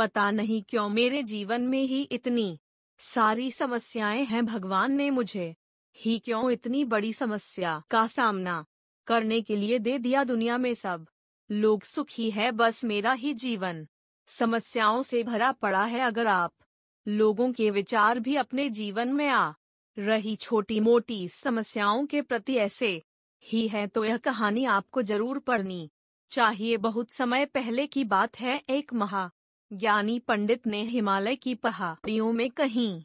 पता नहीं क्यों मेरे जीवन में ही इतनी सारी समस्याएं हैं भगवान ने मुझे ही क्यों इतनी बड़ी समस्या का सामना करने के लिए दे दिया दुनिया में सब लोग सुखी है बस मेरा ही जीवन समस्याओं से भरा पड़ा है अगर आप लोगों के विचार भी अपने जीवन में आ रही छोटी मोटी समस्याओं के प्रति ऐसे ही है तो यह कहानी आपको जरूर पढ़नी चाहिए बहुत समय पहले की बात है एक महा ज्ञानी पंडित ने हिमालय की पहाड़ियों में कहीं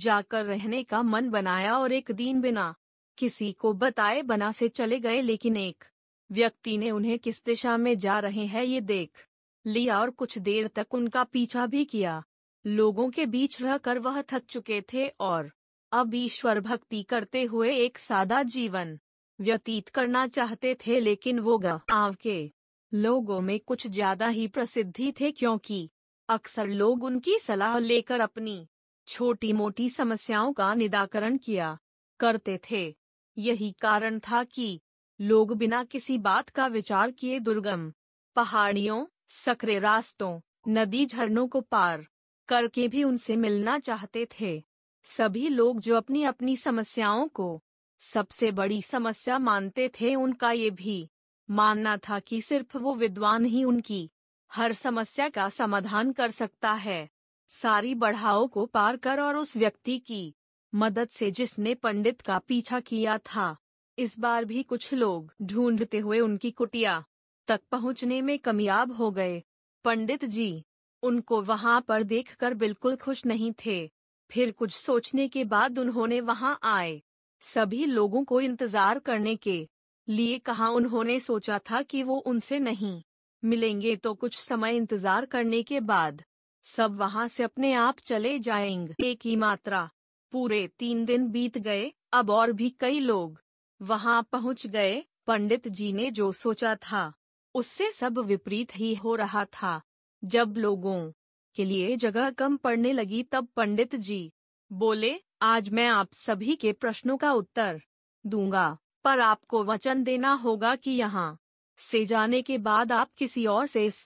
जाकर रहने का मन बनाया और एक दिन बिना किसी को बताए बना से चले गए लेकिन एक व्यक्ति ने उन्हें किस दिशा में जा रहे हैं ये देख लिया और कुछ देर तक उनका पीछा भी किया लोगों के बीच रहकर वह थक चुके थे और अब ईश्वर भक्ति करते हुए एक सादा जीवन व्यतीत करना चाहते थे लेकिन वो गांव के लोगों में कुछ ज्यादा ही प्रसिद्धि थे क्योंकि अक्सर लोग उनकी सलाह लेकर अपनी छोटी मोटी समस्याओं का निराकरण किया करते थे यही कारण था कि लोग बिना किसी बात का विचार किए दुर्गम पहाड़ियों सकरे रास्तों नदी झरनों को पार करके भी उनसे मिलना चाहते थे सभी लोग जो अपनी अपनी समस्याओं को सबसे बड़ी समस्या मानते थे उनका ये भी मानना था कि सिर्फ वो विद्वान ही उनकी हर समस्या का समाधान कर सकता है सारी बढ़ाओ को पार कर और उस व्यक्ति की मदद से जिसने पंडित का पीछा किया था इस बार भी कुछ लोग ढूंढते हुए उनकी कुटिया तक पहुंचने में कमयाब हो गए पंडित जी उनको वहां पर देखकर बिल्कुल खुश नहीं थे फिर कुछ सोचने के बाद उन्होंने वहां आए सभी लोगों को इंतजार करने के लिए कहा उन्होंने सोचा था कि वो उनसे नहीं मिलेंगे तो कुछ समय इंतजार करने के बाद सब वहां से अपने आप चले जाएंगे एक ही मात्रा पूरे तीन दिन बीत गए अब और भी कई लोग वहां पहुंच गए पंडित जी ने जो सोचा था उससे सब विपरीत ही हो रहा था जब लोगों के लिए जगह कम पड़ने लगी तब पंडित जी बोले आज मैं आप सभी के प्रश्नों का उत्तर दूंगा पर आपको वचन देना होगा कि यहाँ से जाने के बाद आप किसी और से इस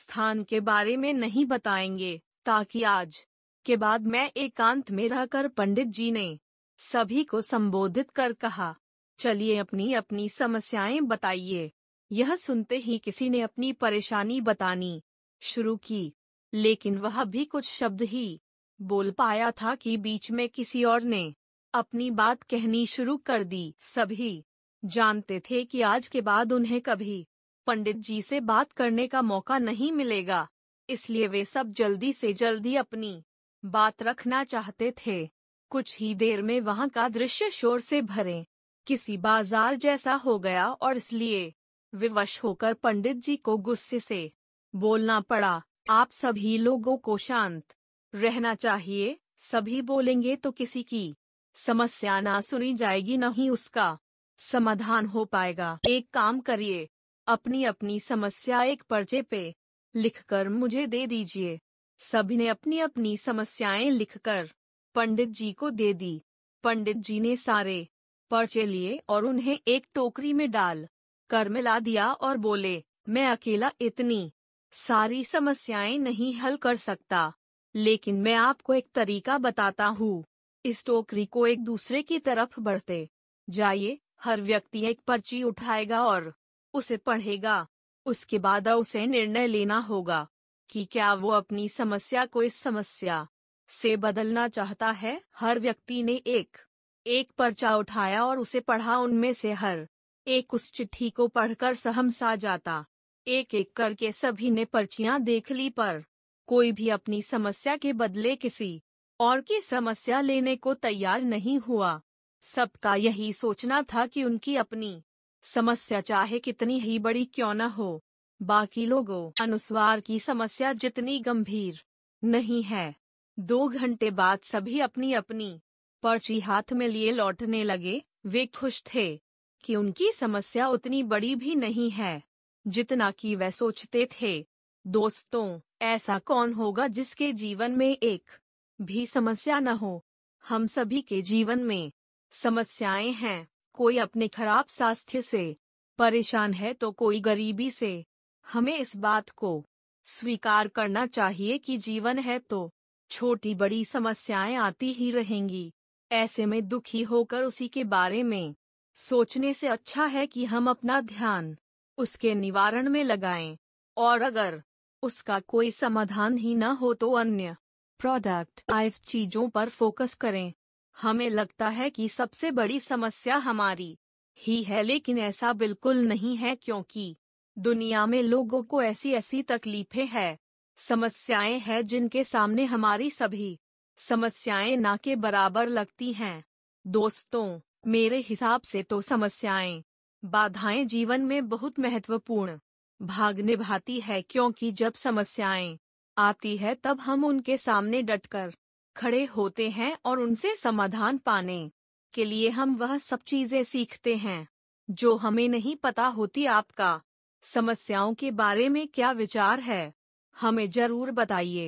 स्थान के बारे में नहीं बताएंगे ताकि आज के बाद मैं एकांत में रहकर पंडित जी ने सभी को संबोधित कर कहा चलिए अपनी अपनी समस्याएं बताइए यह सुनते ही किसी ने अपनी परेशानी बतानी शुरू की लेकिन वह भी कुछ शब्द ही बोल पाया था कि बीच में किसी और ने अपनी बात कहनी शुरू कर दी सभी जानते थे कि आज के बाद उन्हें कभी पंडित जी से बात करने का मौका नहीं मिलेगा इसलिए वे सब जल्दी से जल्दी अपनी बात रखना चाहते थे कुछ ही देर में वहाँ का दृश्य शोर से भरे किसी बाजार जैसा हो गया और इसलिए विवश होकर पंडित जी को गुस्से से बोलना पड़ा आप सभी लोगों को शांत रहना चाहिए सभी बोलेंगे तो किसी की समस्या ना सुनी जाएगी न ही उसका समाधान हो पाएगा एक काम करिए अपनी अपनी समस्या एक पर्चे पे लिखकर मुझे दे दीजिए सभी ने अपनी अपनी समस्याएं लिखकर पंडित जी को दे दी पंडित जी ने सारे पर्चे लिए और उन्हें एक टोकरी में डाल कर मिला दिया और बोले मैं अकेला इतनी सारी समस्याएं नहीं हल कर सकता लेकिन मैं आपको एक तरीका बताता हूँ इस टोकरी को एक दूसरे की तरफ बढ़ते जाइए हर व्यक्ति एक पर्ची उठाएगा और उसे पढ़ेगा उसके बाद उसे निर्णय लेना होगा कि क्या वो अपनी समस्या को इस समस्या से बदलना चाहता है हर व्यक्ति ने एक एक पर्चा उठाया और उसे पढ़ा उनमें से हर एक उस चिट्ठी को पढ़कर सहम सा जाता एक एक करके सभी ने पर्चियां देख ली पर कोई भी अपनी समस्या के बदले किसी और की समस्या लेने को तैयार नहीं हुआ सबका यही सोचना था कि उनकी अपनी समस्या चाहे कितनी ही बड़ी क्यों न हो बाकी लोगों अनुस्वार की समस्या जितनी गंभीर नहीं है दो घंटे बाद सभी अपनी अपनी पर्ची हाथ में लिए लौटने लगे वे खुश थे कि उनकी समस्या उतनी बड़ी भी नहीं है जितना कि वे सोचते थे दोस्तों ऐसा कौन होगा जिसके जीवन में एक भी समस्या न हो हम सभी के जीवन में समस्याएं हैं कोई अपने खराब स्वास्थ्य से परेशान है तो कोई गरीबी से हमें इस बात को स्वीकार करना चाहिए कि जीवन है तो छोटी बड़ी समस्याएं आती ही रहेंगी ऐसे में दुखी होकर उसी के बारे में सोचने से अच्छा है कि हम अपना ध्यान उसके निवारण में लगाएं और अगर उसका कोई समाधान ही न हो तो अन्य प्रोडक्ट आइफ चीजों पर फोकस करें हमें लगता है कि सबसे बड़ी समस्या हमारी ही है लेकिन ऐसा बिल्कुल नहीं है क्योंकि दुनिया में लोगों को ऐसी ऐसी तकलीफें हैं समस्याएं हैं जिनके सामने हमारी सभी समस्याएं ना के बराबर लगती हैं दोस्तों मेरे हिसाब से तो समस्याएं बाधाएं जीवन में बहुत महत्वपूर्ण भाग निभाती है क्योंकि जब समस्याएं आती है तब हम उनके सामने डटकर खड़े होते हैं और उनसे समाधान पाने के लिए हम वह सब चीजें सीखते हैं जो हमें नहीं पता होती आपका समस्याओं के बारे में क्या विचार है हमें जरूर बताइए